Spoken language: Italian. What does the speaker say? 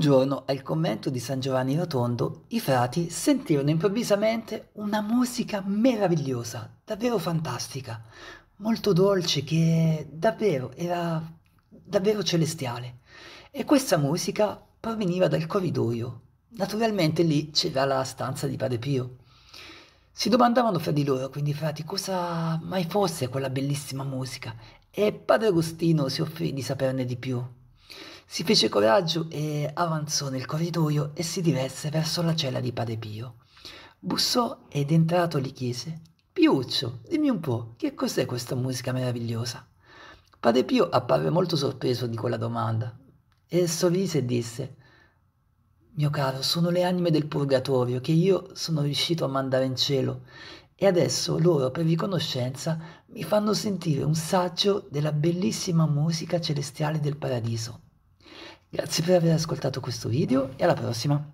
Un giorno, al convento di San Giovanni Rotondo, i frati sentirono improvvisamente una musica meravigliosa, davvero fantastica, molto dolce, che davvero era davvero celestiale. E questa musica proveniva dal corridoio. Naturalmente lì c'era la stanza di Padre Pio. Si domandavano fra di loro, quindi frati, cosa mai fosse quella bellissima musica e Padre Agostino si offrì di saperne di più. Si fece coraggio e avanzò nel corridoio e si diresse verso la cella di Padre Pio. Bussò ed entrato gli chiese Piuccio, dimmi un po', che cos'è questa musica meravigliosa? Padre Pio apparve molto sorpreso di quella domanda e sorrise e disse mio caro, sono le anime del purgatorio che io sono riuscito a mandare in cielo e adesso loro, per riconoscenza, mi fanno sentire un saggio della bellissima musica celestiale del paradiso. Grazie per aver ascoltato questo video e alla prossima!